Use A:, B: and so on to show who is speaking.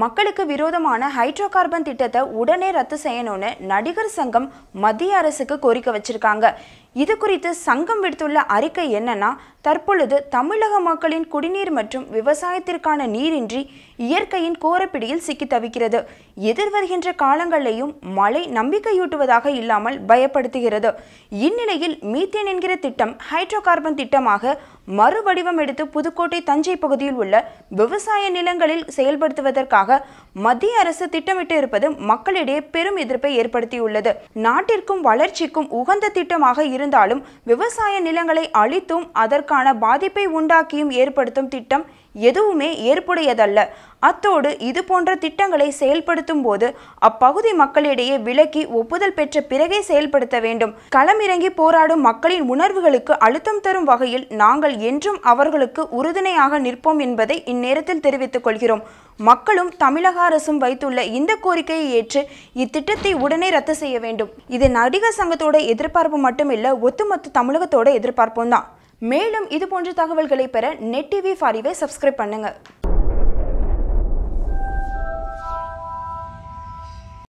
A: மக்களுக்கு விரோதமான hydro carbon திட்டத்தை உடனே ரத்து செய்யணும்னு நடிகர் சங்கம் மத்திய அரசுக்கு கோரிக்கை வச்சிருக்காங்க இது குறித்து சங்கம் விடுத்துள்ள அறிக்கை என்னன்னா தற்பொழுது தமிழக மக்களின் குடிநீர் மற்றும் விவசாயத்திற்கான நீரின்றி இயற்கையின் கோரப்பிடியில் சிக்கி தவிக்கிறது எதிர்வருகின்ற காலங்களையும் மழை நம்பிக்கையூட்டுவதாக இல்லாமல் பயப்படுத்துகிறது இந்நிலையில் மீத்தேன் என்கிற திட்டம் ஹைட்ரோ கார்பன் திட்டமாக மறுவடிவம் எடுத்து புதுக்கோட்டை தஞ்சை பகுதியில் உள்ள விவசாய நிலங்களில் செயல்படுத்துவதற்காக மத்திய அரசு திட்டமிட்டு இருப்பது மக்களிடையே பெரும் எதிர்ப்பை ஏற்படுத்தியுள்ளது நாட்டிற்கும் வளர்ச்சிக்கும் உகந்த திட்டமாக இரு இருந்தாலும் விவசாய நிலங்களை அழித்தும் அதற்கான பாதிப்பை உண்டாக்கியும் ஏற்படுத்தும் திட்டம் எதுவுமே ஏற்புடையதல்ல அத்தோடு இது போன்ற திட்டங்களை செயல்படுத்தும் போது அப்பகுதி மக்களிடையே விலக்கி ஒப்புதல் பெற்ற பிறகே செயல்படுத்த வேண்டும் களமிறங்கி போராடும் மக்களின் உணர்வுகளுக்கு அழுத்தம் தரும் வகையில் நாங்கள் என்றும் அவர்களுக்கு உறுதுணையாக நிற்போம் என்பதை இந்நேரத்தில் தெரிவித்துக் கொள்கிறோம் மக்களும் தமிழக அரசும் வைத்துள்ள இந்த கோரிக்கையை ஏற்று இத்திட்டத்தை உடனே ரத்து செய்ய வேண்டும் இது நடிகர் சங்கத்தோட எதிர்பார்ப்பு மட்டுமில்ல ஒத்துமொத்த தமிழகத்தோட எதிர்பார்ப்பும் தான் மேலும் இது போன்ற தகவல்களை பெற நெட் டிவி ஃபாரிவை சப்ஸ்கிரைப் பண்ணுங்கள்